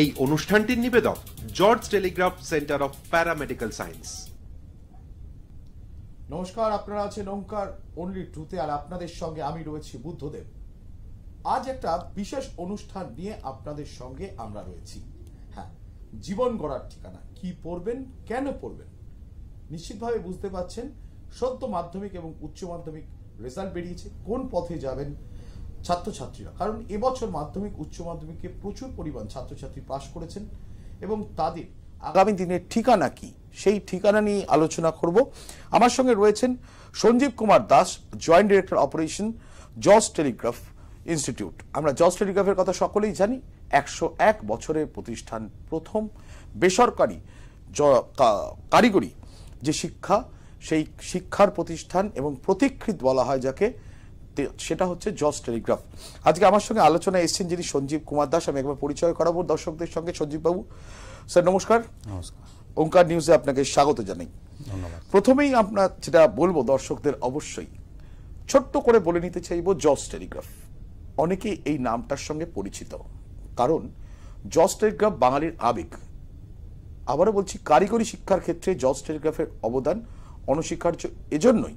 এই অনুষ্ঠানটির নিবেদক George Telegraph centre of paramedical science নমস্কার আপনারা আছেন ওঙ্কার অনলি টুতে আর আপনাদের সঙ্গে আমি রয়েছি বুদ্ধদেব আজ একটা বিশেষ অনুষ্ঠান নিয়ে আপনাদের সঙ্গে আমরা রয়েছি হ্যাঁ জীবন গড়ার ঠিকানা কি পড়বেন কেন পড়বেন নিশ্চিতভাবে বুঝতে পাচ্ছেন সদ্য মাধ্যমিক এবং উচ্চ মাধ্যমিক রেজাল্ট বেরিয়েছে কোন পথে যাবেন ছাত্রছাত্রীরা কারণ এবছর মাধ্যমিক উচ্চ মাধ্যমিকে প্রচুর পরিমাণ ছাত্রছাত্রী পাশ করেছেন এবং তাদের আগামী দিনের ঠিকানা কি সেই ঠিকানা নিয়ে আলোচনা করব আমার সঙ্গে রয়েছেন Sanjeev Kumar Das joint director operation জজ টেলিগ্রাফ ইনস্টিটিউট আমরা জজ টেলিগ্রাফের কথা সকলেই জানি একশো এক বছরের প্রতিষ্ঠান প্রথম বেসরকারি কারিগরি যে শিক্ষা সেই শিক্ষার প্রতিষ্ঠান এবং প্রতীক্ষিত বলা হয় যাকে সেটা হচ্ছে জজ টেলিগ্রাফ আজকে আমার সঙ্গে আলোচনায় এসেছেন যিনি সঞ্জীব কুমার দাস আমি একবার পরিচয় করাবো দর্শকদের সঙ্গে সঞ্জীব বাবু স্যার নমস্কার নমস্কার ওঙ্কার নিউজে আপনাকে স্বাগত জানাই প্রথমেই আপনার যেটা বলবো দর্শকদের অবশ্যই ছোট্ট করে বলে নিতে চাইব জজ টেলিগ্রাফ অনেকেই এই নামটার সঙ্গে পরিচিত কারণ জজ টেলিগ্রাফ বাঙালির আবেগ আবারও বলছি কারিগরি শিক্ষার ক্ষেত্রে জজ টেলিগ্রাফের অবদান অনস্বীকার্য এজন্যই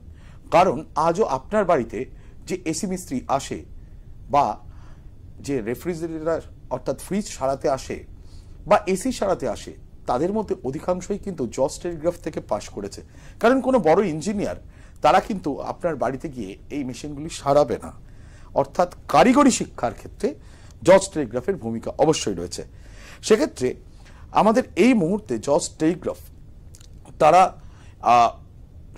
কারণ আজও আপনার বাড়িতে যে এসি মিস্ত্রি আসে বা যে রেফ্রিজারেটার অর্থাৎ ফ্রিজ সারাতে আসে বা এসি সারাতে আসে তাদের মধ্যে অধিকাংশই কিন্তু জস টেলিগ্রাফ থেকে পাশ করেছে কারণ কোনো বড় ইঞ্জিনিয়ার তারা কিন্তু আপনার বাড়িতে গিয়ে এই মেশিনগুলি সারাবে না অর্থাৎ কারিগরি শিক্ষার ক্ষেত্রে জজ টেলিগ্রাফের ভূমিকা অবশ্যই রয়েছে সেক্ষেত্রে আমাদের এই মুহূর্তে জজ টেলিগ্রাফ তারা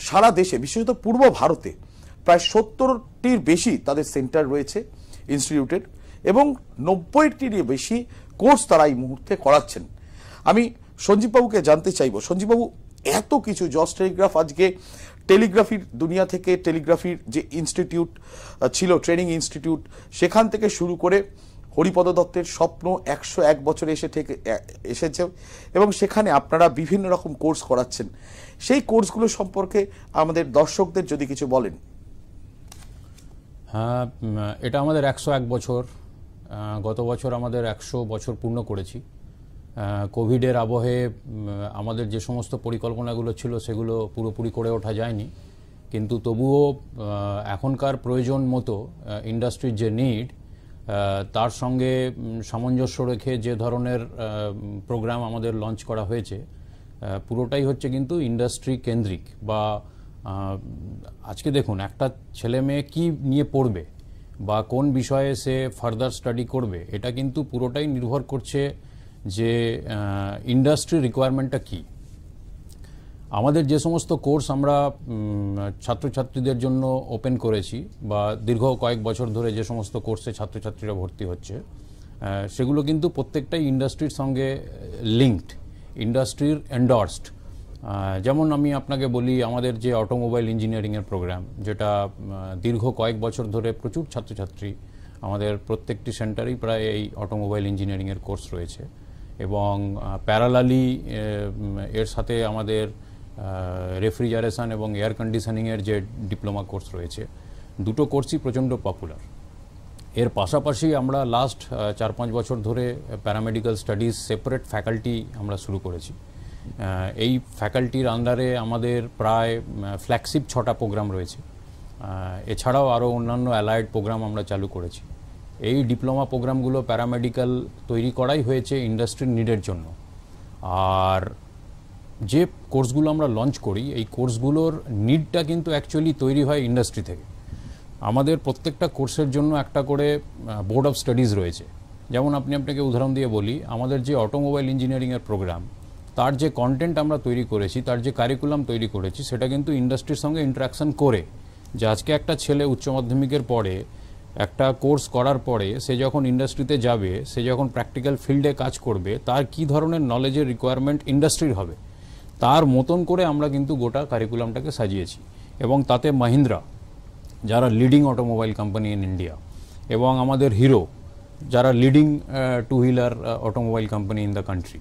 সারা দেশে বিশেষত পূর্ব ভারতে প্রায় সত্তরটির বেশি তাদের সেন্টার রয়েছে ইনস্টিটিউটের এবং নব্বইটির বেশি কোর্স তারা এই মুহূর্তে করাচ্ছেন আমি সঞ্জীববাবুকে জানতে চাইব সঞ্জীববাবু এত কিছু জস টেলিগ্রাফ আজকে টেলিগ্রাফির দুনিয়া থেকে টেলিগ্রাফির যে ইনস্টিটিউট ছিল ট্রেনিং ইনস্টিটিউট সেখান থেকে শুরু করে হরিপদ দত্তের স্বপ্ন একশো এক বছরে এসে থেকে এসেছে এবং সেখানে আপনারা বিভিন্ন রকম কোর্স করাচ্ছেন সেই কোর্সগুলো সম্পর্কে আমাদের দর্শকদের যদি কিছু বলেন হ্যাঁ এটা আমাদের একশো এক বছর গত বছর আমাদের একশো বছর পূর্ণ করেছি কোভিডের আবহে আমাদের যে সমস্ত পরিকল্পনাগুলো ছিল সেগুলো পুরোপুরি করে ওঠা যায়নি কিন্তু তবুও এখনকার প্রয়োজন মতো ইন্ডাস্ট্রির যে নিড তার সঙ্গে সামঞ্জস্য রেখে যে ধরনের প্রোগ্রাম আমাদের লঞ্চ করা হয়েছে পুরোটাই হচ্ছে কিন্তু ইন্ডাস্ট্রি কেন্দ্রিক বা আজকে দেখুন একটা ছেলে মেয়ে কী নিয়ে পড়বে বা কোন বিষয়ে সে ফার্দার স্টাডি করবে এটা কিন্তু পুরোটাই নির্ভর করছে যে ইন্ডাস্ট্রি রিকোয়ারমেন্টটা কী আমাদের যে সমস্ত কোর্স আমরা ছাত্রছাত্রীদের জন্য ওপেন করেছি বা দীর্ঘ কয়েক বছর ধরে যে সমস্ত কোর্সে ছাত্রছাত্রীরা ভর্তি হচ্ছে সেগুলো কিন্তু প্রত্যেকটাই ইন্ডাস্ট্রির সঙ্গে লিঙ্কড ইন্ডাস্ট্রির এন্ডর্সড যেমন আমি আপনাকে বলি আমাদের যে অটোমোবাইল ইঞ্জিনিয়ারিংয়ের প্রোগ্রাম যেটা দীর্ঘ কয়েক বছর ধরে প্রচুর ছাত্রছাত্রী আমাদের প্রত্যেকটি সেন্টারেই প্রায় এই অটোমোবাইল ইঞ্জিনিয়ারিংয়ের কোর্স রয়েছে এবং প্যারালালি এর সাথে আমাদের রেফ্রিজারেশন এবং এয়ার কন্ডিশনিংয়ের যে ডিপ্লোমা কোর্স রয়েছে দুটো কোর্সই প্রচণ্ড পপুলার এর পাশাপাশি আমরা লাস্ট চার পাঁচ বছর ধরে প্যারামেডিক্যাল স্টাডিজ সেপারেট ফ্যাকাল্টি আমরা শুরু করেছি এই ফ্যাকাল্টির আন্ডারে আমাদের প্রায় ফ্ল্যাগশিপ ছটা প্রোগ্রাম রয়েছে এছাড়াও আরও অন্যান্য অ্যালায়েড প্রোগ্রাম আমরা চালু করেছি এই ডিপ্লোমা প্রোগ্রামগুলো প্যারামেডিক্যাল তৈরি করাই হয়েছে ইন্ডাস্ট্রির নিডের জন্য আর যে কোর্সগুলো আমরা লঞ্চ করি এই কোর্সগুলোর নিডটা কিন্তু অ্যাকচুয়ালি তৈরি হয় ইন্ডাস্ট্রি থেকে আমাদের প্রত্যেকটা কোর্সের জন্য একটা করে বোর্ড অফ স্টাডিজ রয়েছে যেমন আপনি আপনাকে উদাহরণ দিয়ে বলি আমাদের যে অটোমোবাইল ইঞ্জিনিয়ারিংয়ের প্রোগ্রাম তার যে কন্টেন্ট আমরা তৈরি করেছি তার যে কারিকুলাম তৈরি করেছি সেটা কিন্তু ইন্ডাস্ট্রির সঙ্গে ইন্টারাকশন করে যে আজকে একটা ছেলে উচ্চ মাধ্যমিকের পরে একটা কোর্স করার পরে সে যখন ইন্ডাস্ট্রিতে যাবে সে যখন প্র্যাকটিক্যাল ফিল্ডে কাজ করবে তার কি ধরনের নলেজের রিকোয়ারমেন্ট ইন্ডাস্ট্রির হবে তার মতন করে আমরা কিন্তু গোটা কারিকুলামটাকে সাজিয়েছি এবং তাতে মাহিন্দ্রা যারা leading automobile company in India এবং আমাদের হিরো যারা leading two wheeler automobile company in the country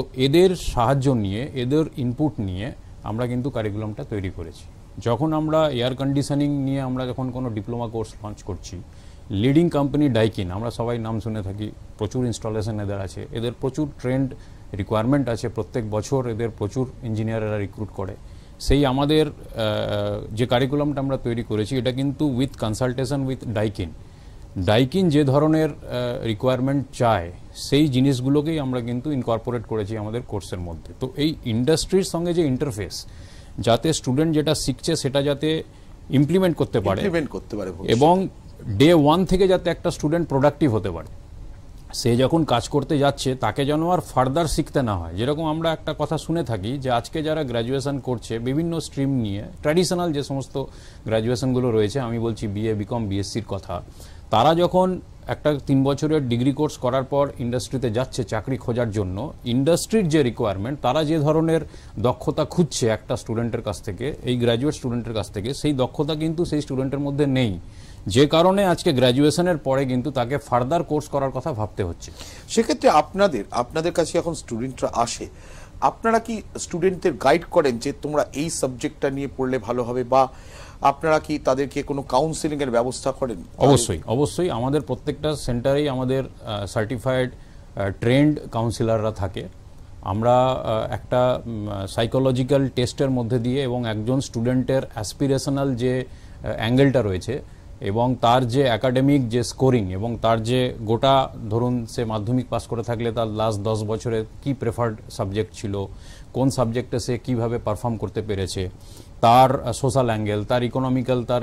তো এদের সাহায্য নিয়ে এদের ইনপুট নিয়ে আমরা কিন্তু কারিকুলামটা তৈরি করেছি যখন আমরা এয়ার কন্ডিশনিং নিয়ে আমরা যখন কোনো ডিপ্লোমা কোর্স লঞ্চ করছি লিডিং কোম্পানি ডাইকিন আমরা সবাই নাম শুনে থাকি প্রচুর ইনস্টলেশন এদের আছে এদের প্রচুর ট্রেন্ড রিকোয়ারমেন্ট আছে প্রত্যেক বছর এদের প্রচুর ইঞ্জিনিয়াররা রিক্রুট করে সেই আমাদের যে কারিকুলামটা আমরা তৈরি করেছি এটা কিন্তু with consultation with Daikin Daikin যে ধরনের রিকোয়ারমেন্ট চায় সেই জিনিসগুলোকেই আমরা কিন্তু ইনকর্পোরেট করেছি আমাদের কোর্সের মধ্যে তো এই ইন্ডাস্ট্রির সঙ্গে যে ইন্টারফেস যাতে স্টুডেন্ট যেটা শিখছে সেটা যাতে ইমপ্লিমেন্ট করতে পারে করতে পারে এবং ডে ওয়ান থেকে যাতে একটা স্টুডেন্ট প্রোডাক্টিভ হতে পারে সে যখন কাজ করতে যাচ্ছে তাকে যেন আর ফার্দার শিখতে না হয় যেরকম আমরা একটা কথা শুনে থাকি যে আজকে যারা গ্র্যাজুয়েশন করছে বিভিন্ন স্ট্রিম নিয়ে ট্র্যাডিশনাল যে সমস্ত গ্র্যাজুয়েশনগুলো রয়েছে আমি বলছি বিএ বিকম বিএসসির কথা তারা যখন একটা তিন বছরের ডিগ্রি কোর্স করার পর ইন্ডাস্ট্রিতে যাচ্ছে চাকরি খোঁজার জন্য ইন্ডাস্ট্রির যে রিকোয়ারমেন্ট তারা যে ধরনের দক্ষতা খুঁজছে একটা স্টুডেন্টের কাছ থেকে এই গ্র্যাজুয়েট স্টুডেন্টের কাছ থেকে সেই দক্ষতা কিন্তু সেই স্টুডেন্টের মধ্যে নেই যে কারণে আজকে গ্র্যাজুয়েশনের পরে কিন্তু তাকে ফার্দার কোর্স করার কথা ভাবতে হচ্ছে সেক্ষেত্রে আপনাদের আপনাদের কাছে এখন স্টুডেন্টরা আসে আপনারা কি স্টুডেন্টদের গাইড করেন যে তোমরা এই সাবজেক্টটা নিয়ে পড়লে ভালো হবে বা আপনারা কি তাদেরকে কোনো কাউন্সিলিং এর ব্যবস্থা করেন অবশ্যই অবশ্যই আমাদের প্রত্যেকটা সেন্টারেই আমাদের সার্টিফাইড ট্রেন্ড কাউন্সিলাররা থাকে আমরা একটা সাইকোলজিক্যাল টেস্টের মধ্যে দিয়ে এবং একজন স্টুডেন্টের অ্যাসপিরেশনাল যে অ্যাঙ্গেলটা রয়েছে এবং তার যে একাডেমিক যে স্কোরিং এবং তার যে গোটা ধরুন সে মাধ্যমিক পাস করে থাকলে তার লাস্ট দশ বছরে কি প্রেফার্ড সাবজেক্ট ছিল কোন সাবজেক্টে সে কিভাবে পারফর্ম করতে পেরেছে তার সোশ্যাল অ্যাঙ্গেল তার ইকোনমিক্যাল তার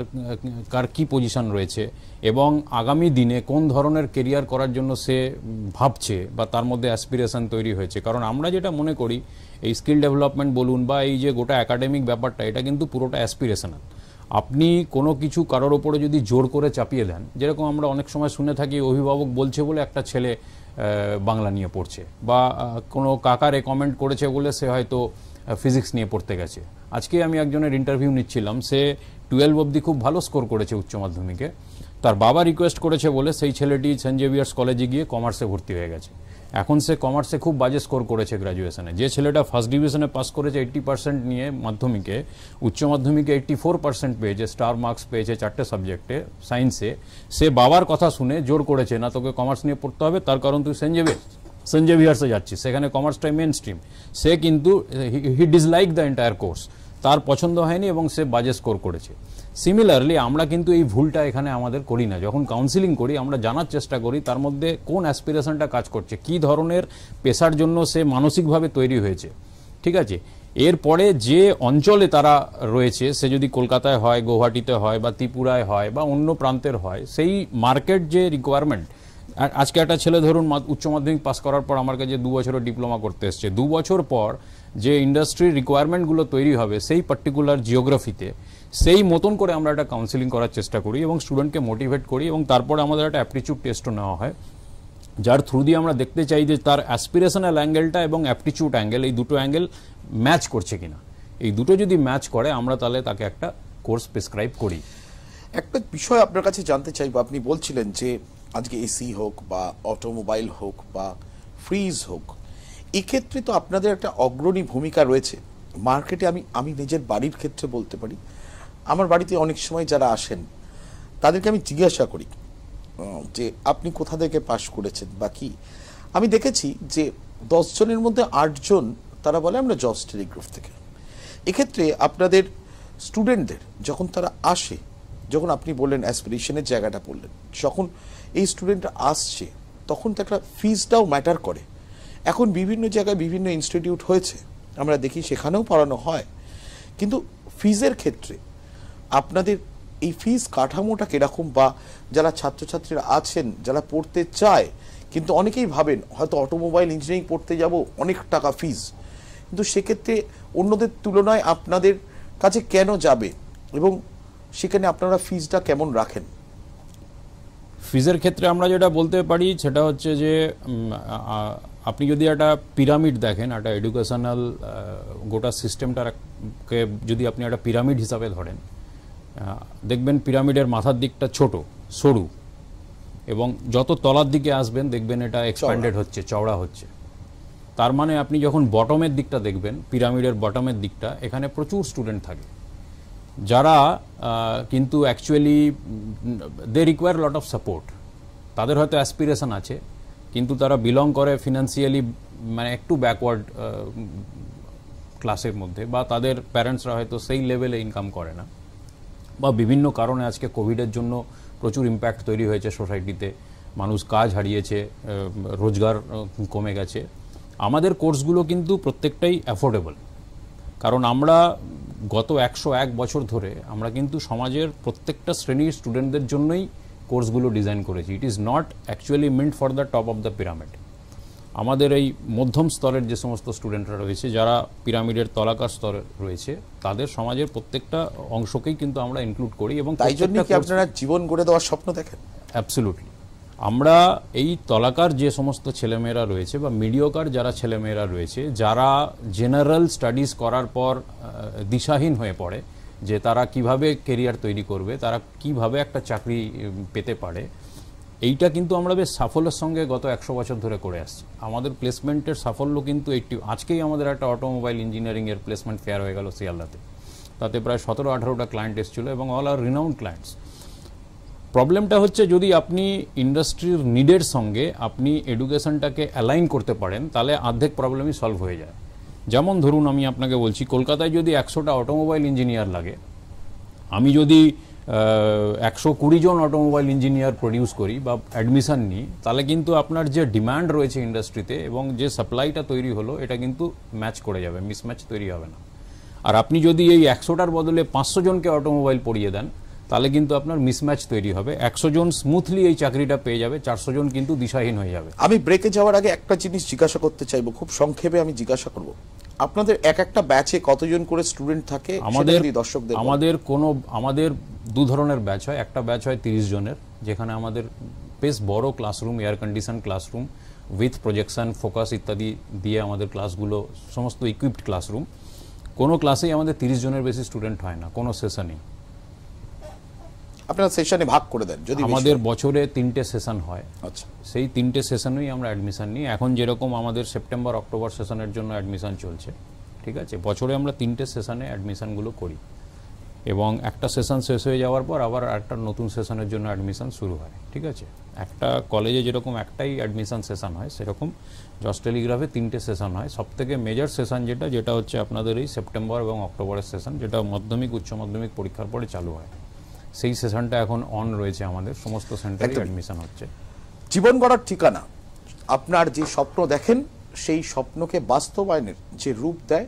কার কী পজিশন রয়েছে এবং আগামী দিনে কোন ধরনের কেরিয়ার করার জন্য সে ভাবছে বা তার মধ্যে অ্যাসপিরেশান তৈরি হয়েছে কারণ আমরা যেটা মনে করি এই স্কিল ডেভেলপমেন্ট বলুন বা এই যে গোটা একাডেমিক ব্যাপারটা এটা কিন্তু পুরোটা অ্যাসপিরেশনাল আপনি কোনো কিছু কারোর ওপরে যদি জোর করে চাপিয়ে দেন যেরকম আমরা অনেক সময় শুনে থাকি অভিভাবক বলছে বলে একটা ছেলে বাংলা নিয়ে পড়ছে বা কোনো কাকা রেকমেন্ড করেছে বলে সে হয়তো ফিজিক্স নিয়ে পড়তে গেছে আজকে আমি একজনের ইন্টারভিউ নিচ্ছিলাম সে টুয়েলভ অবধি খুব ভালো স্কোর করেছে উচ্চ মাধ্যমিকে তার বাবা রিকোয়েস্ট করেছে বলে সেই ছেলেটি সেন্ট জেভিয়ার্স কলেজে গিয়ে কমার্সে ভর্তি হয়ে গেছে এখন সে কমার্সে খুব বাজে স্কোর করেছে গ্রাজুয়েশনে যে ছেলেটা ফার্স্ট ডিভিশনে পাস করেছে এইট্টি পার্সেন্ট নিয়ে মাধ্যমিকে উচ্চ মাধ্যমিকে এইট্টি ফোর পার্সেন্ট পেয়েছে স্টার মার্কস পেয়েছে চারটে সাবজেক্টে সায়েন্সে সে বাবার কথা শুনে জোর করেছে না তোকে কমার্স নিয়ে পড়তে হবে তার কারণ তুই সেন্ট জেভিয়ার্স সঞ্জয় বিহার্সে যাচ্ছি সেখানে কমার্সটাই মেন স্ট্রিম সে কিন্তু he dislike the entire course তার পছন্দ হয়নি এবং সে বাজে স্কোর করেছে সিমিলারলি আমরা কিন্তু এই ভুলটা এখানে আমাদের করি না যখন কাউন্সিলিং করি আমরা জানার চেষ্টা করি তার মধ্যে কোন অ্যাসপিরেশনটা কাজ করছে কি ধরনের পেশার জন্য সে মানসিকভাবে তৈরি হয়েছে ঠিক আছে এরপরে যে অঞ্চলে তারা রয়েছে সে যদি কলকাতায় হয় গৌহাটিতে হয় বা ত্রিপুরায় হয় বা অন্য প্রান্তের হয় সেই মার্কেট যে রিকোয়ারমেন্ট আজকে একটা ছেলে ধরুন উচ্চ মাধ্যমিক পাস করার পর আমার কাছে দু বছরের ডিপ্লোমা করতে এসছে দু বছর পর যে ইন্ডাস্ট্রির রিকোয়ারমেন্টগুলো তৈরি হবে সেই পার্টিকুলার জিওগ্রাফিতে সেই মতন করে আমরা একটা কাউন্সিলিং করার চেষ্টা করি এবং স্টুডেন্টকে মোটিভেট করি এবং তারপরে আমাদের একটা অ্যাপটিচিউড টেস্টও নেওয়া হয় যার থ্রু দিয়ে আমরা দেখতে চাই যে তার অ্যাসপিরেশনাল অ্যাঙ্গেলটা এবং অ্যাপটিচিউড অ্যাঙ্গেল এই দুটো অ্যাঙ্গেল ম্যাচ করছে কিনা এই দুটো যদি ম্যাচ করে আমরা তাহলে তাকে একটা কোর্স প্রেসক্রাইব করি একটা বিষয় আপনার কাছে জানতে চাইব আপনি বলছিলেন যে আজকে এসি হোক বা অটোমোবাইল হোক বা ফ্রিজ হোক এক্ষেত্রে তো আপনাদের একটা অগ্রণী ভূমিকা রয়েছে মার্কেটে আমি আমি নিজের বাড়ির ক্ষেত্রে বলতে পারি আমার বাড়িতে অনেক সময় যারা আসেন তাদেরকে আমি জিজ্ঞাসা করি যে আপনি কোথা থেকে পাশ করেছেন বা কি আমি দেখেছি যে দশজনের মধ্যে আটজন তারা বলে আমরা জজ টেলিগ্রাফ থেকে এক্ষেত্রে আপনাদের স্টুডেন্টদের যখন তারা আসে যখন আপনি বললেন অ্যাসপিরেশনের জায়গাটা বললেন যখন এই স্টুডেন্টরা আসছে তখন তো একটা ফিজটাও ম্যাটার করে এখন বিভিন্ন জায়গায় বিভিন্ন ইনস্টিটিউট হয়েছে আমরা দেখি সেখানেও পড়ানো হয় কিন্তু ফিজের ক্ষেত্রে আপনাদের এই ফিজ কাঠামোটা কীরকম বা যারা ছাত্রছাত্রীরা আছেন যারা পড়তে চায় কিন্তু অনেকেই ভাবেন হয়তো অটোমোবাইল ইঞ্জিনিয়ারিং পড়তে যাব অনেক টাকা ফিজ কিন্তু সেক্ষেত্রে অন্যদের তুলনায় আপনাদের কাছে কেন যাবে এবং সেখানে আপনারা ফিজটা কেমন রাখেন ফিজের ক্ষেত্রে আমরা যেটা বলতে পারি সেটা হচ্ছে যে আপনি যদি একটা পিরামিড দেখেন একটা এডুকেশনাল গোটা সিস্টেমটাকে যদি আপনি একটা পিরামিড হিসাবে ধরেন দেখবেন পিরামিডের মাথার দিকটা ছোট সরু এবং যত তলার দিকে আসবেন দেখবেন এটা এক্সপ্যান্ডেড হচ্ছে চওড়া হচ্ছে তার মানে আপনি যখন বটমের দিকটা দেখবেন পিরামিডের বটমের দিকটা এখানে প্রচুর স্টুডেন্ট থাকে যারা কিন্তু actually they require lot of support তাদের হয়তো অ্যাসপিরেশন আছে কিন্তু তারা বিলং করে ফিনান্সিয়ালি মানে একটু ব্যাকওয়ার্ড ক্লাসের মধ্যে বা তাদের প্যারেন্টসরা হয়তো সেই লেভেলে ইনকাম করে না বা বিভিন্ন কারণে আজকে কোভিডের জন্য প্রচুর ইম্প্যাক্ট তৈরি হয়েছে সোসাইটিতে মানুষ কাজ হারিয়েছে রোজগার কমে গেছে আমাদের কোর্সগুলো কিন্তু প্রত্যেকটাই অ্যাফোর্ডেবল কারণ আমরা গত একশো এক বছর ধরে আমরা কিন্তু সমাজের প্রত্যেকটা শ্রেণীর স্টুডেন্টদের জন্যই কোর্সগুলো ডিজাইন করেছি it is not actually meant for the top of the pyramid আমাদের এই মধ্যম স্তরের যে সমস্ত স্টুডেন্টরা রয়েছে যারা পিরামিডের তলাকার স্তরে রয়েছে তাদের সমাজের প্রত্যেকটা অংশকেই কিন্তু আমরা ইনক্লুড করি এবং তাই জন্য কি আপনারা জীবন গড়ে দেওয়ার স্বপ্ন দেখেন অ্যাবসলিউটলি আমরা এই তলাকার যে সমস্ত ছেলেমেয়েরা রয়েছে বা মিডিওকার যারা ছেলেমেয়েরা রয়েছে যারা জেনারেল স্টাডিজ করার পর দিশাহীন হয়ে পড়ে যে তারা কিভাবে কেরিয়ার তৈরি করবে তারা কিভাবে একটা চাকরি পেতে পারে এইটা কিন্তু আমরা বেশ সাফল্যের সঙ্গে গত একশো বছর ধরে করে আসছি আমাদের প্লেসমেন্টের সাফল্য কিন্তু এইটি আজকেই আমাদের একটা অটোমোবাইল ইঞ্জিনিয়ারিংয়ের প্লেসমেন্ট ফেয়ার হয়ে গেল শিয়ালদাতে তাতে প্রায় সতেরো আঠারোটা ক্লায়েন্ট এসেছিলো এবং অল আর রিনাউন্ড ক্লায়েন্টস প্রবলেমটা হচ্ছে যদি আপনি ইন্ডাস্ট্রির নিডের সঙ্গে আপনি এডুকেশনটাকে অ্যালাইন করতে পারেন তাহলে অর্ধেক প্রবলেমই সলভ হয়ে যায় যেমন ধরুন আমি আপনাকে বলছি কলকাতায় যদি একশোটা অটোমোবাইল ইঞ্জিনিয়ার লাগে আমি যদি একশো কুড়ি জন অটোমোবাইল ইঞ্জিনিয়ার প্রডিউস করি বা অ্যাডমিশান নিই তাহলে কিন্তু আপনার যে ডিমান্ড রয়েছে ইন্ডাস্ট্রিতে এবং যে সাপ্লাইটা তৈরি হলো এটা কিন্তু ম্যাচ করে যাবে মিসম্যাচ তৈরি হবে না আর আপনি যদি এই একশোটার বদলে পাঁচশো জনকে অটোমোবাইল পড়িয়ে দেন তাহলে কিন্তু আপনার মিসম্যাচ তৈরি হবে একশো জন স্মুথলি এই চাকরিটা পেয়ে যাবে চারশো জন কিন্তু দিশাহীন হয়ে যাবে আমি ব্রেকে যাওয়ার আগে একটা জিনিস জিজ্ঞাসা করতে চাইবো খুব সংক্ষেপে আমি জিজ্ঞাসা করব আপনাদের এক একটা ব্যাচে কতজন করে স্টুডেন্ট থাকে আমাদের দর্শকদের আমাদের কোনো আমাদের দু ধরনের ব্যাচ হয় একটা ব্যাচ হয় তিরিশ জনের যেখানে আমাদের বেশ বড় classroom air condition classroom with projection focus ইত্যাদি দিয়ে আমাদের ক্লাসগুলো সমস্ত ইকুইপড ক্লাসরুম কোনো ক্লাসেই আমাদের তিরিশ জনের বেশি স্টুডেন্ট হয় না কোনো সেশনেই আপনারা সেশনে ভাগ করে দেন যদি আমাদের বছরে তিনটে সেশন হয় আচ্ছা সেই তিনটে সেশনেই আমরা অ্যাডমিশন নিই এখন যেরকম আমাদের সেপ্টেম্বর অক্টোবর সেশনের জন্য অ্যাডমিশন চলছে ঠিক আছে বছরে আমরা তিনটে সেশনে অ্যাডমিশনগুলো করি এবং একটা সেশন শেষ হয়ে যাওয়ার পর আবার একটা নতুন সেশনের জন্য অ্যাডমিশন শুরু হয় ঠিক আছে একটা কলেজে যেরকম একটাই অ্যাডমিশন সেশন হয় সেরকম জস টেলিগ্রাফে তিনটে সেশন হয় সবথেকে মেজর সেশন যেটা যেটা হচ্ছে আপনাদের এই সেপ্টেম্বর এবং অক্টোবরের সেশন যেটা মাধ্যমিক উচ্চ মাধ্যমিক পরীক্ষার পরে চালু হয় সেই সেশনটা এখন অন রয়েছে আমাদের সমস্ত সেন্টারে অ্যাডমিশন হচ্ছে জীবন গড়ার ঠিকানা আপনার যে স্বপ্ন দেখেন সেই স্বপ্নকে বাস্তবায়নের যে রূপ দেয়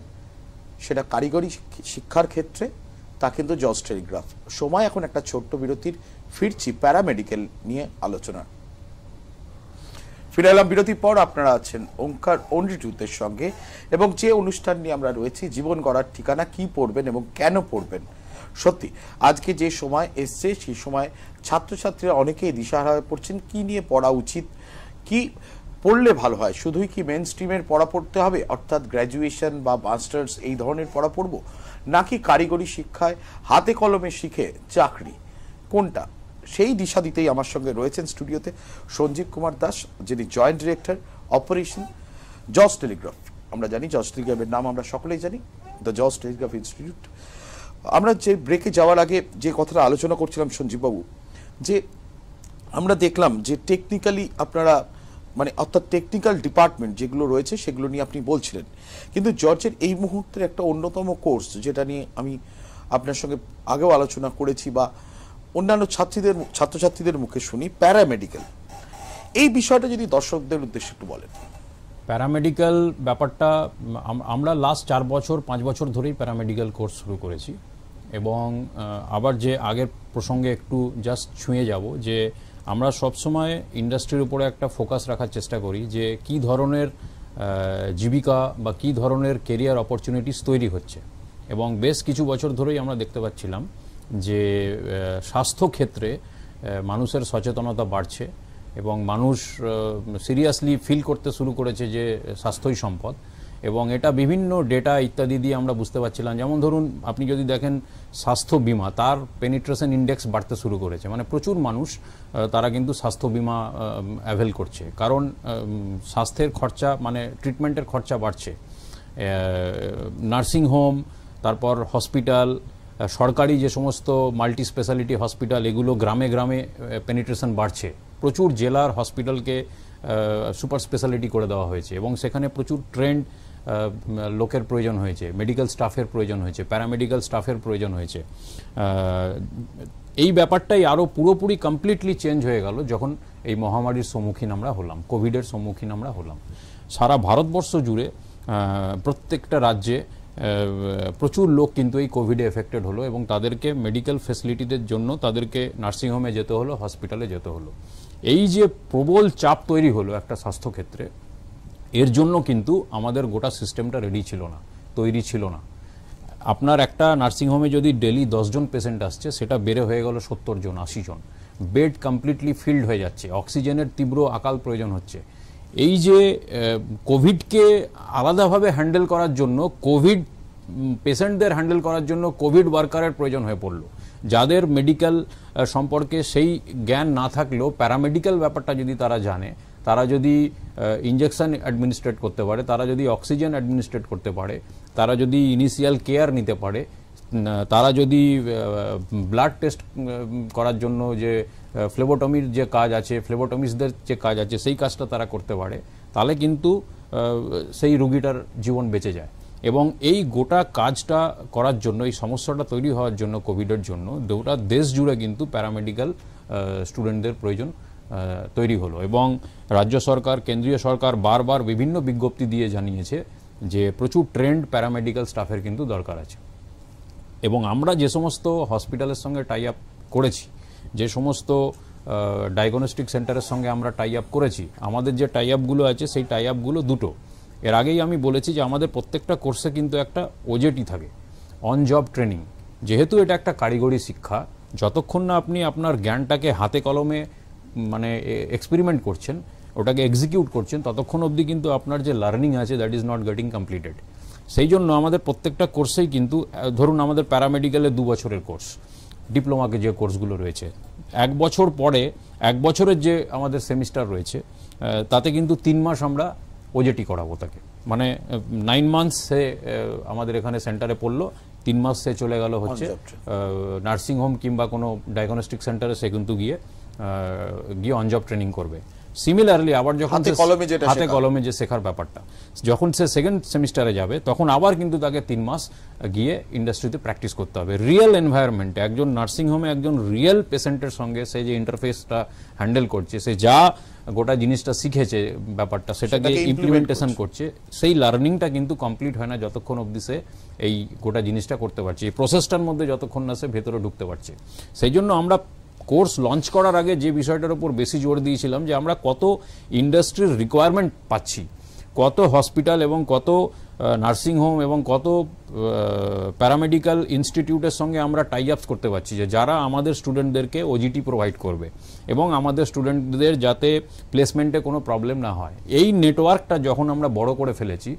সেটা কারিগরি শিক্ষার ক্ষেত্রে তা কিন্তু জজ টেলিগ্রাফ সময় এখন একটা ছোট্ট বিরতির ফিরছি প্যারামেডিকেল নিয়ে আলোচনা ফিরে এলাম বিরতির পর আপনারা আছেন ওঙ্কার অন্ডিটুতের সঙ্গে এবং যে অনুষ্ঠান নিয়ে আমরা রয়েছি জীবন গড়ার ঠিকানা কি পড়বেন এবং কেন পড়বেন সত্যি আজকে যে সময় এসছে সেই সময় ছাত্রছাত্রীরা অনেকেই দিশাহারা হয়ে পড়ছেন কি নিয়ে পড়া উচিত কি পড়লে ভালো হয় শুধুই কি মেন স্ট্রিমের পড়া পড়তে হবে অর্থাৎ গ্র্যাজুয়েশন বা মাস্টার্স এই ধরনের পড়া পড়ব নাকি কারিগরি শিক্ষায় হাতে কলমে শিখে চাকরি কোনটা সেই দিশা দিতেই আমার সঙ্গে রয়েছেন স্টুডিওতে সঞ্জীব কুমার দাস যিনি জয়েন্ট ডিরেক্টর অপারেশন জজ টেলিগ্রাফ আমরা জানি জজ টেলিগ্রাফের নাম আমরা সকলেই জানি দ্য জজ টেলিগ্রাফ ইনস্টিটিউট আমরা যে ব্রেকে যাওয়ার আগে যে কথাটা আলোচনা করছিলাম সঞ্জীববাবু যে আমরা দেখলাম যে টেকনিক্যালি আপনারা মানে অর্থাৎ টেকনিক্যাল ডিপার্টমেন্ট যেগুলো রয়েছে সেগুলো নিয়ে আপনি বলছিলেন কিন্তু জর্জের এই মুহূর্তের একটা অন্যতম কোর্স যেটা নিয়ে আমি আপনার সঙ্গে আগেও আলোচনা করেছি বা অন্যান্য ছাত্রীদের ছাত্রছাত্রীদের মুখে শুনি প্যারামেডিক্যাল এই বিষয়টা যদি দর্শকদের উদ্দেশ্যে একটু বলেন প্যারামেডিক্যাল ব্যাপারটা আমরা লাস্ট চার বছর পাঁচ বছর ধরেই প্যারামেডিক্যাল কোর্স শুরু করেছি এবং আবার যে আগের প্রসঙ্গে একটু জাস্ট ছুঁয়ে যাব যে আমরা সবসময় ইন্ডাস্ট্রির উপরে একটা ফোকাস রাখার চেষ্টা করি যে কি ধরনের জীবিকা বা কি ধরনের কেরিয়ার অপরচুনিটিস তৈরি হচ্ছে এবং বেশ কিছু বছর ধরেই আমরা দেখতে পাচ্ছিলাম যে স্বাস্থ্য ক্ষেত্রে মানুষের সচেতনতা বাড়ছে এবং মানুষ সিরিয়াসলি ফিল করতে শুরু করেছে যে স্বাস্থ্যই সম্পদ এবং এটা বিভিন্ন ডেটা ইত্যাদি দিয়ে আমরা বুঝতে পারছিলাম যেমন ধরুন আপনি যদি দেখেন স্বাস্থ্য বিমা তার পেনিট্রেশন ইন্ডেক্স বাড়তে শুরু করেছে মানে প্রচুর মানুষ তারা কিন্তু স্বাস্থ্য বিমা অ্যাভেল করছে কারণ স্বাস্থ্যের খরচা মানে ট্রিটমেন্টের খরচা বাড়ছে নার্সিং হোম তারপর হসপিটাল সরকারি যে সমস্ত মাল্টি স্পেশালিটি হসপিটাল এগুলো গ্রামে গ্রামে পেনিট্রেশন বাড়ছে প্রচুর জেলার হসপিটালকে সুপার স্পেশালিটি করে দেওয়া হয়েছে এবং সেখানে প্রচুর ট্রেন্ড লোকের প্রয়োজন হয়েছে মেডিকেল স্টাফের প্রয়োজন হয়েছে প্যারামেডিক্যাল স্টাফের প্রয়োজন হয়েছে এই ব্যাপারটাই আরও পুরোপুরি কমপ্লিটলি চেঞ্জ হয়ে গেল যখন এই মহামারীর সম্মুখীন আমরা হলাম কোভিডের সম্মুখীন আমরা হলাম সারা ভারতবর্ষ জুড়ে প্রত্যেকটা রাজ্যে প্রচুর লোক কিন্তু এই কোভিডে এফেক্টেড হলো এবং তাদেরকে মেডিকেল ফেসিলিটিদের জন্য তাদেরকে নার্সিংহোমে যেতে হলো হসপিটালে যেতে হলো এই যে প্রবল চাপ তৈরি হলো একটা স্বাস্থ্যক্ষেত্রে এর জন্য কিন্তু আমাদের গোটা সিস্টেমটা রেডি ছিল না তৈরি ছিল না আপনার একটা নার্সিংহোমে যদি ডেলি দশজন পেশেন্ট আসছে সেটা বেড়ে হয়ে গেল সত্তর জন আশি জন বেড কমপ্লিটলি ফিল্ড হয়ে যাচ্ছে অক্সিজেনের তীব্র আকাল প্রয়োজন হচ্ছে এই যে কোভিডকে আলাদাভাবে হ্যান্ডেল করার জন্য কোভিড পেশেন্টদের হ্যান্ডেল করার জন্য কোভিড ওয়ার্কারের প্রয়োজন হয়ে পড়লো যাদের মেডিকেল সম্পর্কে সেই জ্ঞান না থাকলেও প্যারামেডিক্যাল ব্যাপারটা যদি তারা জানে তারা যদি ইঞ্জেকশন অ্যাডমিনিস্ট্রেট করতে পারে তারা যদি অক্সিজেন অ্যাডমিনিস্ট্রেট করতে পারে তারা যদি ইনিশিয়াল কেয়ার নিতে পারে তারা যদি ব্লাড টেস্ট করার জন্য যে ফ্লেবোটমির যে কাজ আছে ফ্লেবোটমিসদের যে কাজ আছে সেই কাজটা তারা করতে পারে তাহলে কিন্তু সেই রুগীটার জীবন বেঁচে যায় এবং এই গোটা কাজটা করার জন্য এই সমস্যাটা তৈরি হওয়ার জন্য কোভিডের জন্য গোটা দেশ জুড়ে কিন্তু প্যারামেডিক্যাল স্টুডেন্টদের প্রয়োজন তৈরি হলো এবং রাজ্য সরকার কেন্দ্রীয় সরকার বারবার বিভিন্ন বিজ্ঞপ্তি দিয়ে জানিয়েছে যে প্রচুর ট্রেন্ড প্যারামেডিক্যাল স্টাফের কিন্তু দরকার আছে এবং আমরা যে সমস্ত হসপিটালের সঙ্গে টাই আপ করেছি যে সমস্ত ডায়াগনস্টিক সেন্টারের সঙ্গে আমরা টাই আপ করেছি আমাদের যে টাই আপগুলো আছে সেই টাই আপগুলো দুটো এর আগেই আমি বলেছি যে আমাদের প্রত্যেকটা কোর্সে কিন্তু একটা ওজেটি থাকে অন জব ট্রেনিং যেহেতু এটা একটা কারিগরি শিক্ষা যতক্ষণ না আপনি আপনার জ্ঞানটাকে হাতে কলমে মানে এক্সপেরিমেন্ট করছেন ওটাকে এক্সিকিউট করছেন ততক্ষণ অবধি কিন্তু আপনার যে লার্নিং আছে that is not getting completed সেই জন্য আমাদের প্রত্যেকটা কোর্সেই কিন্তু ধরুন আমাদের প্যারামেডিক্যালে দু বছরের কোর্স ডিপ্লোমাকে যে কোর্সগুলো রয়েছে এক বছর পরে এক বছরের যে আমাদের সেমিস্টার রয়েছে তাতে কিন্তু তিন মাস আমরা ওজেটি করাবো তাকে মানে নাইন মান্থস সে আমাদের এখানে সেন্টারে পড়লো তিন মাস সে চলে গেল হচ্ছে নার্সিং হোম কিংবা কোনো ডায়াগনস্টিক সেন্টারে সে কিন্তু গিয়ে গিয়ে অনজব ট্রেনিং করবে সিমিলারলি আবার যখন হাতে কলমে যে শেখার ব্যাপারটা যখন সে সেকেন্ড সেমিস্টারে যাবে তখন আবার কিন্তু তাকে তিন মাস গিয়ে ইন্ডাস্ট্রিতে প্র্যাকটিস করতে হবে রিয়েল এনভায়রনমেন্টে একজন নার্সিংহোমে একজন রিয়েল পেশেন্টের সঙ্গে সে যে ইন্টারফেসটা হ্যান্ডেল করছে সে যা গোটা জিনিসটা শিখেছে ব্যাপারটা সেটাকে ইমপ্লিমেন্টেশন করছে সেই লার্নিংটা কিন্তু কমপ্লিট হয় না যতক্ষণ অব্দি সে এই গোটা জিনিসটা করতে পারছে এই প্রসেসটার মধ্যে যতক্ষণ না সে ভেতরে ঢুকতে পারছে সেই জন্য আমরা কোর্স লঞ্চ করার আগে যে বিষয়টার উপর বেশি জোর দিয়েছিলাম যে আমরা কত ইন্ডাস্ট্রির রিকোয়ারমেন্ট পাচ্ছি কত হসপিটাল এবং কত নার্সিংহোম এবং কত প্যারামেডিক্যাল ইনস্টিটিউটের সঙ্গে আমরা টাই আপস করতে পারছি যে যারা আমাদের স্টুডেন্টদেরকে ওজিটি প্রোভাইড করবে এবং আমাদের স্টুডেন্টদের যাতে প্লেসমেন্টে কোনো প্রবলেম না হয় এই নেটওয়ার্কটা যখন আমরা বড় করে ফেলেছি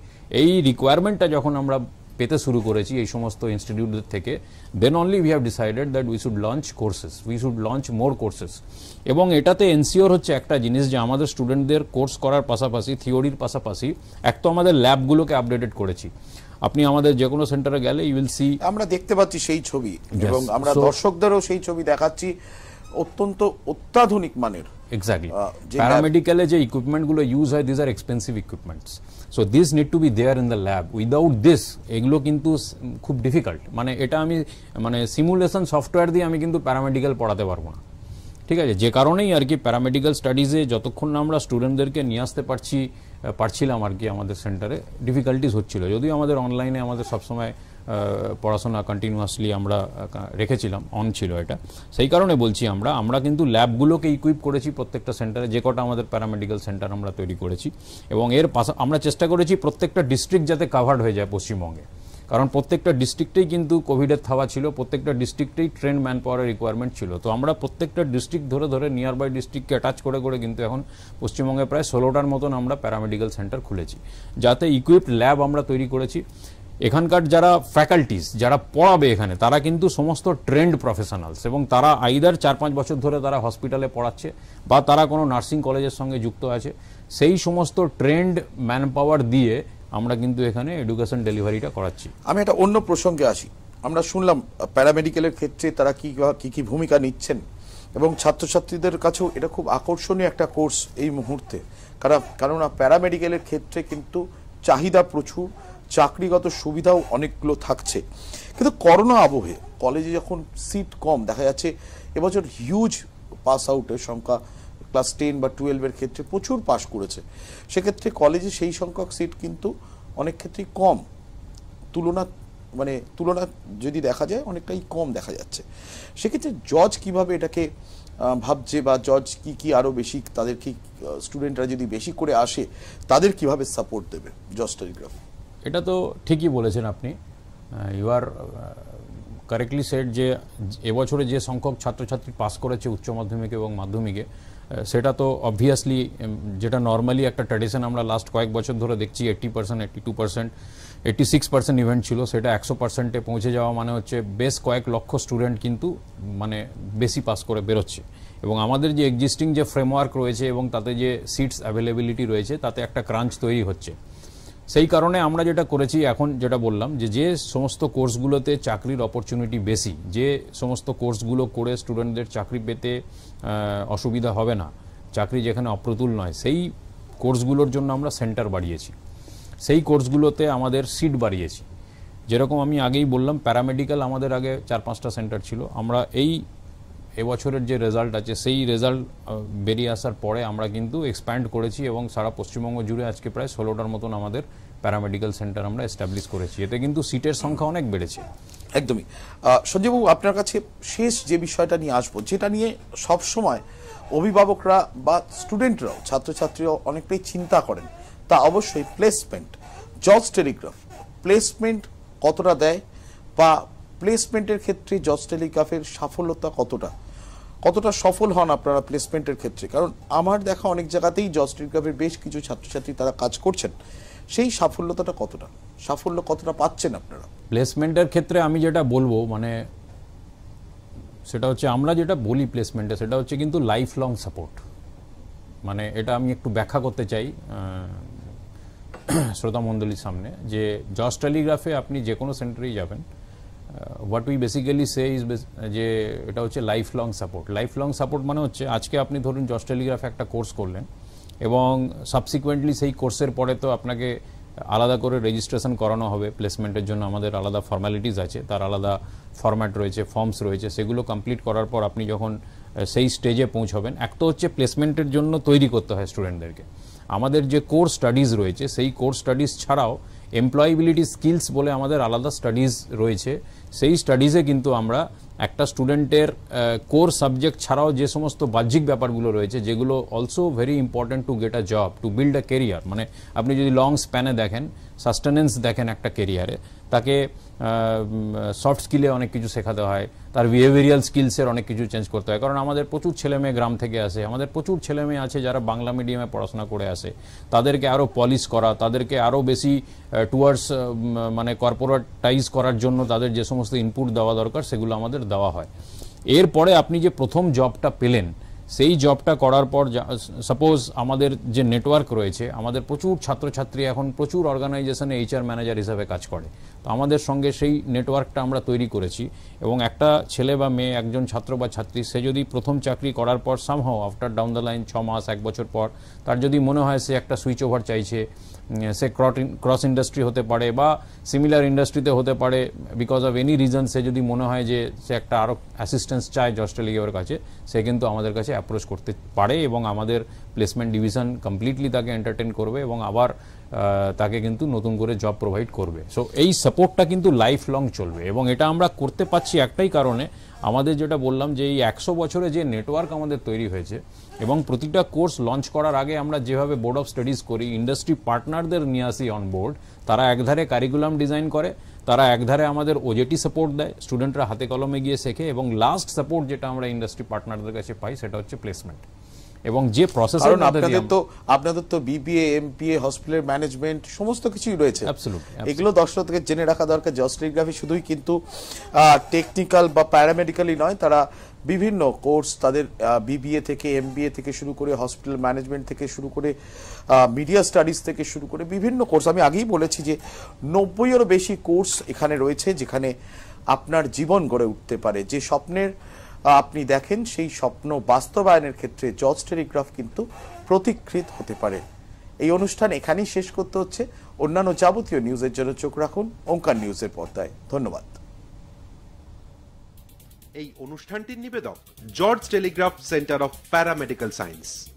এই রিকোয়ারমেন্টটা যখন আমরা পেতে শুরু করেছি এই সমস্ত ইনস্টিটিউট থেকে then only we have decided that we should launch courses we should launch more courses এবং এটাতে এনসিওর হচ্ছে একটা জিনিস যে আমাদের স্টুডেন্টদের কোর্স করার পাশাপাশি থিওরির পাশাপাশি এক তো আমাদের ল্যাবগুলোকে আপডেটেড করেছি আপনি আমাদের যে কোনো সেন্টারে গেলে ইউ উইল সি আমরা দেখতে পাচ্ছি সেই ছবি এবং আমরা দর্শকদেরও সেই ছবি দেখাচ্ছি অত্যন্ত অত্যাধুনিক মানের এক্স্যাক্টলি প্যারামেডিক্যালে যে ইকুইপমেন্টগুলো ইউজ হয় these are expensive equipments so this need to be there in the lab without this এগুলো কিন্তু খুব ডিফিকাল্ট মানে এটা আমি মানে সিমুলেশন সফটওয়্যার দিয়ে আমি কিন্তু প্যারামেডিক্যাল পড়াতে পারবো না ঠিক আছে যে কারণেই আর কি প্যারামেডিক্যাল স্টাডিজে যতক্ষণ না আমরা স্টুডেন্টদেরকে নিয়ে আসতে পারছি পারছিলাম আর কি আমাদের সেন্টারে ডিফিকাল্টিস হচ্ছিল যদিও আমাদের অনলাইনে আমাদের সবসময় পড়াশোনা কন্টিনিউয়াসলি আমরা রেখেছিলাম অন ছিল এটা সেই কারণে বলছি আমরা আমরা কিন্তু ল্যাবগুলোকে ইকুইপ করেছি প্রত্যেকটা সেন্টারে যে কটা আমাদের প্যারামেডিক্যাল সেন্টার আমরা তৈরি করেছি এবং এর পাশা আমরা চেষ্টা করেছি প্রত্যেকটা ডিস্ট্রিক্ট যাতে কাভার্ড হয়ে যায় পশ্চিমবঙ্গে কারণ প্রত্যেকটা ডিস্ট্রিক্টেই কিন্তু কোভিডের থাওয়া ছিল প্রত্যেকটা ডিস্ট্রিক্টেই ট্রেন ম্যান পাওয়ারের রিকোয়ারমেন্ট ছিল তো আমরা প্রত্যেকটা ডিস্ট্রিক্ট ধরে ধরে নিয়ার বাই ডিস্ট্রিক্টকে অ্যাটাচ করে করে কিন্তু এখন পশ্চিমবঙ্গে প্রায় ষোলোটার মতন আমরা প্যারামেডিক্যাল সেন্টার খুলেছি যাতে ইকুইপড ল্যাব আমরা তৈরি করেছি এখানকার যারা ফ্যাকাল্টিস যারা পড়াবে এখানে তারা কিন্তু সমস্ত ট্রেন্ড প্রফেশনালস এবং তারা আইদার চার পাঁচ বছর ধরে তারা হসপিটালে পড়াচ্ছে বা তারা কোনো নার্সিং কলেজের সঙ্গে যুক্ত আছে সেই সমস্ত ট্রেন্ড ম্যান পাওয়ার দিয়ে আমরা কিন্তু এখানে এডুকেশন ডেলিভারিটা করাচ্ছি আমি একটা অন্য প্রসঙ্গে আসি আমরা শুনলাম প্যারামেডিক্যালের ক্ষেত্রে তারা কি কি কি ভূমিকা নিচ্ছেন এবং ছাত্রছাত্রীদের কাছেও এটা খুব আকর্ষণীয় একটা কোর্স এই মুহূর্তে কারণ কারণ প্যারামেডিক্যালের ক্ষেত্রে কিন্তু চাহিদা প্রচুর চাকরিগত সুবিধাও অনেকগুলো থাকছে কিন্তু করোনা আবহে কলেজে যখন সিট কম দেখা যাচ্ছে এবছর হিউজ পাস আউটের সংখ্যা ক্লাস টেন বা টুয়েলভের ক্ষেত্রে প্রচুর পাস করেছে সেক্ষেত্রে কলেজে সেই সংখ্যক সিট কিন্তু অনেক ক্ষেত্রেই কম তুলনা মানে তুলনা যদি দেখা যায় অনেকটাই কম দেখা যাচ্ছে সেক্ষেত্রে জজ কিভাবে এটাকে ভাবছে বা জজ কি কি আরও বেশি তাদের কি স্টুডেন্টরা যদি বেশি করে আসে তাদের কিভাবে সাপোর্ট দেবে জজ টেলিগ্রাফি এটা তো ঠিকই বলেছেন আপনি ইউ আর কারেক্টলি সেট যে এবছরে যে সংখ্যক ছাত্রছাত্রী পাস করেছে উচ্চ মাধ্যমিক এবং মাধ্যমিকে সেটা তো অবভিয়াসলি যেটা নর্মালি একটা ট্র্যাডিশন আমরা লাস্ট কয়েক বছর ধরে দেখছি eighty percent eighty two percent eighty six percent event ছিল সেটা একশো পার্সেন্টে পৌঁছে যাওয়া মানে হচ্ছে বেশ কয়েক লক্ষ স্টুডেন্ট কিন্তু মানে বেশি পাস করে বেরোচ্ছে এবং আমাদের যে এক্সিস্টিং যে ফ্রেমওয়ার্ক রয়েছে এবং তাতে যে সিটস অ্যাভেলেবিলিটি রয়েছে তাতে একটা ক্রাঞ্চ তৈরি হচ্ছে সেই কারণে আমরা যেটা করেছি এখন যেটা বললাম যে যে সমস্ত কোর্সগুলোতে চাকরির অপরচুনিটি বেশি যে সমস্ত কোর্সগুলো করে স্টুডেন্টদের চাকরি পেতে অসুবিধা হবে না চাকরি যেখানে অপ্রতুল নয় সেই কোর্সগুলোর জন্য আমরা সেন্টার বাড়িয়েছি সেই কোর্সগুলোতে আমাদের সিট বাড়িয়েছি যেরকম আমি আগেই বললাম প্যারামেডিক্যাল আমাদের আগে চার পাঁচটা সেন্টার ছিল আমরা এই এবছরের যে রেজাল্ট আছে সেই রেজাল্ট বেরিয়ে আসার পরে আমরা কিন্তু এক্সপ্যান্ড করেছি এবং সারা পশ্চিমবঙ্গ জুড়ে আজকে প্রায় ষোলোটার মতন আমাদের প্যারামেডিক্যাল সেন্টার আমরা এস্টাবলিশ করেছি এতে কিন্তু সিটের সংখ্যা অনেক বেড়েছে একদমই সঞ্জীববাবু আপনার কাছে শেষ যে বিষয়টা নিয়ে আসবো যেটা নিয়ে সব সময় অভিভাবকরা বা স্টুডেন্টরাও ছাত্রছাত্রীরাও অনেকটাই চিন্তা করেন তা অবশ্যই প্লেসমেন্ট জজ টেলিগ্রাফ প্লেসমেন্ট কতটা দেয় বা প্লেসমেন্টের ক্ষেত্রে জজ টেলিগ্রাফের সাফল্যতা কতটা কতটা সফল হন আপনারা প্লেসমেন্টের ক্ষেত্রে কারণ আমার দেখা অনেক জায়গাতেই জস্টিন ক্লাবের বেশ কিছু ছাত্রছাত্রী তারা কাজ করছেন সেই সাফল্যতাটা কতটা সাফল্য কতটা পাচ্ছেন আপনারা প্লেসমেন্টের ক্ষেত্রে আমি যেটা বলবো মানে সেটা হচ্ছে আমরা যেটা বলি প্লেসমেন্টে সেটা হচ্ছে কিন্তু লাইফ লং সাপোর্ট মানে এটা আমি একটু ব্যাখ্যা করতে চাই শ্রোতা শ্রোতামণ্ডলীর সামনে যে জজ টেলিগ্রাফে আপনি যে কোনো সেন্টারেই যাবেন what we basically say is যে এটা হচ্ছে life long support life long support মানে হচ্ছে আজকে আপনি ধরুন জস টেলিগ্রাফে একটা কোর্স করলেন এবং সাবসিকুয়েন্টলি সেই কোর্সের পরে তো আপনাকে আলাদা করে রেজিস্ট্রেশন করানো হবে প্লেসমেন্টের জন্য আমাদের আলাদা ফর্ম্যালিটিস আছে তার আলাদা ফর্ম্যাট রয়েছে ফর্মস রয়েছে সেগুলো কমপ্লিট করার পর আপনি যখন সেই স্টেজে পৌঁছবেন এক তো হচ্ছে প্লেসমেন্টের জন্য তৈরি করতে হয় স্টুডেন্টদেরকে আমাদের যে কোর স্টাডিজ রয়েছে সেই কোর স্টাডিজ ছাড়াও এমপ্লয়েবিলিটি স্কিলস বলে আমাদের আলাদা স্টাডিজ রয়েছে সেই স্টাডিজে কিন্তু আমরা একটা স্টুডেন্টের কোর সাবজেক্ট ছাড়াও যে সমস্ত বাহ্যিক ব্যাপারগুলো রয়েছে যেগুলো also very important to get a job to build a career মানে আপনি যদি লং স্প্যানে দেখেন সাস্টেনেন্স দেখেন একটা কেরিয়ারে তাকে সফট স্কিলে অনেক কিছু শেখাতে হয় তার বিহেভিয়ারিয়াল স্কিলসের অনেক কিছু চেঞ্জ করতে হয় কারণ আমাদের প্রচুর ছেলেমেয়ে গ্রাম থেকে আসে আমাদের প্রচুর ছেলেমেয়ে আছে যারা বাংলা মিডিয়ামে পড়াশোনা করে আসে তাদেরকে আরও পলিশ করা তাদেরকে আরও বেশি টুয়ার্ডস মানে কর্পোরেটাইজ করার জন্য তাদের যে সমস্ত ইনপুট দেওয়া দরকার সেগুলো আমাদের দেওয়া হয় এরপরে আপনি যে প্রথম জবটা পেলেন সেই জবটা করার পর সাপোজ আমাদের যে নেটওয়ার্ক রয়েছে আমাদের প্রচুর ছাত্রছাত্রী এখন প্রচুর অর্গানাইজেশনে এইচআর ম্যানেজার হিসাবে কাজ করে তো আমাদের সঙ্গে সেই নেটওয়ার্কটা আমরা তৈরি করেছি এবং একটা ছেলে বা মেয়ে একজন ছাত্র বা ছাত্রী সে যদি প্রথম চাকরি করার পর somehow after down the line ছ মাস এক বছর পর তার যদি মনে হয় সে একটা সুইচ ওভার চাইছে সে ক্রস ইন্ডাস্ট্রি হতে পারে বা সিমিলার ইন্ডাস্ট্রিতে হতে পারে because of any reason say যদি মনে হয় যে সে একটা আরও অ্যাসিস্ট্যান্স চায় জস্টেলিগের কাছে সে কিন্তু আমাদের কাছে অ্যাপ্রোচ করতে পারে এবং আমাদের প্লেসমেন্ট ডিভিশন কমপ্লিটলি তাকে এন্টারটেন করবে এবং আবার তাকে কিন্তু নতুন করে জব প্রোভাইড করবে সো এই সাপোর্টটা কিন্তু লাইফ লং চলবে এবং এটা আমরা করতে পারছি একটাই কারণে আমাদের যেটা বললাম যে এই একশো বছরে যে নেটওয়ার্ক আমাদের তৈরি হয়েছে এবং প্রতিটা কোর্স লঞ্চ করার আগে আমরা যেভাবে বোর্ড অফ স্টাডিজ করি ইন্ডাস্ট্রি পার্টনারদের নিয়ে আসি অন বোর্ড তারা একধারে কারিকুলাম ডিজাইন করে তারা একধারে আমাদের ওজেটি সাপোর্ট দেয় স্টুডেন্টরা হাতে কলমে গিয়ে শেখে এবং লাস্ট সাপোর্ট যেটা আমরা ইন্ডাস্ট্রি পার্টনারদের কাছে পাই সেটা হচ্ছে প্লেসমেন্ট এবং যে প্রসেস আপনাদের তো আপনাদের তো বিবিএ এমপিএ হসপিটাল ম্যানেজমেন্ট সমস্ত কিছুই রয়েছে এগুলো দর্শকদের জেনে রাখা দরকার যে অস্ট্রেলিগ্রাফি শুধুই কিন্তু টেকনিক্যাল বা প্যারামেডিক্যালই নয় তারা বিভিন্ন কোর্স তাদের বিবিএ থেকে এমবিএ থেকে শুরু করে হসপিটাল ম্যানেজমেন্ট থেকে শুরু করে মিডিয়া স্টাডিজ থেকে শুরু করে বিভিন্ন কোর্স আমি আগেই বলেছি যে নব্বইয়েরও বেশি কোর্স এখানে রয়েছে যেখানে আপনার জীবন গড়ে উঠতে পারে যে স্বপ্নের আপনি দেখেন সেই স্বপ্ন বাস্তবায়নের ক্ষেত্রে জজ টেলিগ্রাফ কিন্তু প্রতিকৃত হতে পারে এই অনুষ্ঠান এখানেই শেষ করতে হচ্ছে অন্যান্য যাবতীয় নিউজের জন্য চোখ রাখুন ওঙ্কার নিউজের পর্দায় ধন্যবাদ এই অনুষ্ঠানটির নিবেদক George Telegraph centre of paramedical science